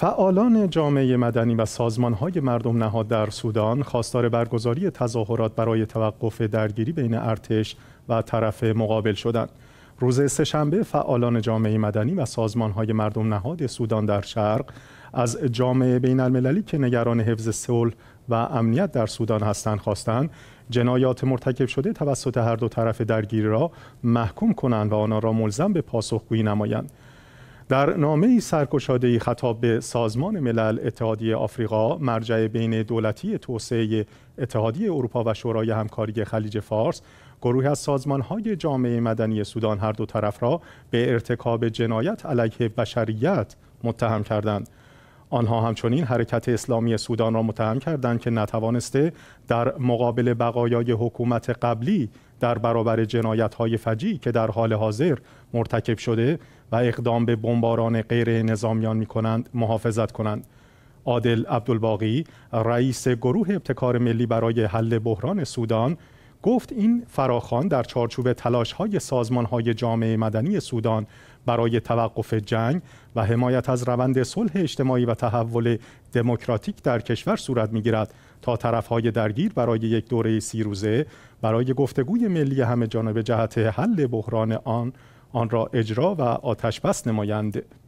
فعالان جامعه مدنی و های مردم نهاد در سودان خواستار برگزاری تظاهرات برای توقف درگیری بین ارتش و طرف مقابل شدند. روز سهشنبه فعالان جامعه مدنی و های مردم نهاد سودان در شرق از جامعه بین المللی که نگران حفظ صلح و امنیت در سودان هستند خواستند جنایات مرتکب شده توسط هر دو طرف درگیری را محکوم کنند و آنها را ملزم به پاسخگویی نمایند. در نامه سرکشادهی خطاب به سازمان ملل اتحادیه آفریقا مرجع بین دولتی توسعه اتحادیه اروپا و شورای همکاری خلیج فارس گروه از های جامعه مدنی سودان هر دو طرف را به ارتکاب جنایت علیه بشریت متهم کردند آنها همچنین حرکت اسلامی سودان را متهم کردند که نتوانسته در مقابل بقایای حکومت قبلی در برابر جنایت های فجی که در حال حاضر مرتکب شده و اقدام به بمباران غیر نظامیان می کنند محافظت کنند. عادل عبدالباقی رئیس گروه ابتکار ملی برای حل بحران سودان گفت این فراخان در چارچوب تلاش های سازمان های جامعه مدنی سودان برای توقف جنگ و حمایت از روند صلح اجتماعی و تحول دموکراتیک در کشور صورت میگیرد. تا طرف های درگیر برای یک دوره سی روزه برای گفتگوی ملی همه جانب جهت حل بحران آن آن را اجرا و آتش بس نمایند